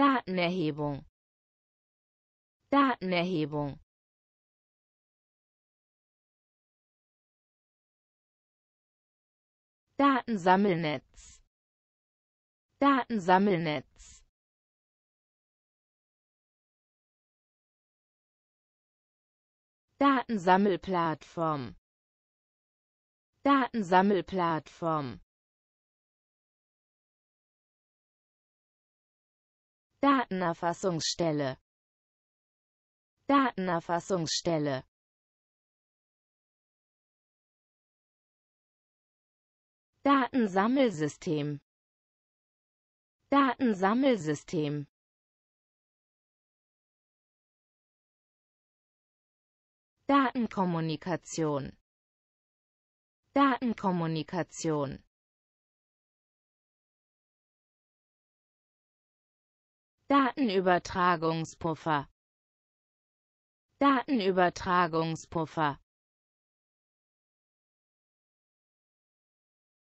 Datenerhebung Datenerhebung Datensammelnetz Datensammelnetz Datensammelplattform Datensammelplattform Datenerfassungsstelle Datenerfassungsstelle Datensammelsystem Datensammelsystem Datenkommunikation Datenkommunikation Datenübertragungspuffer Datenübertragungspuffer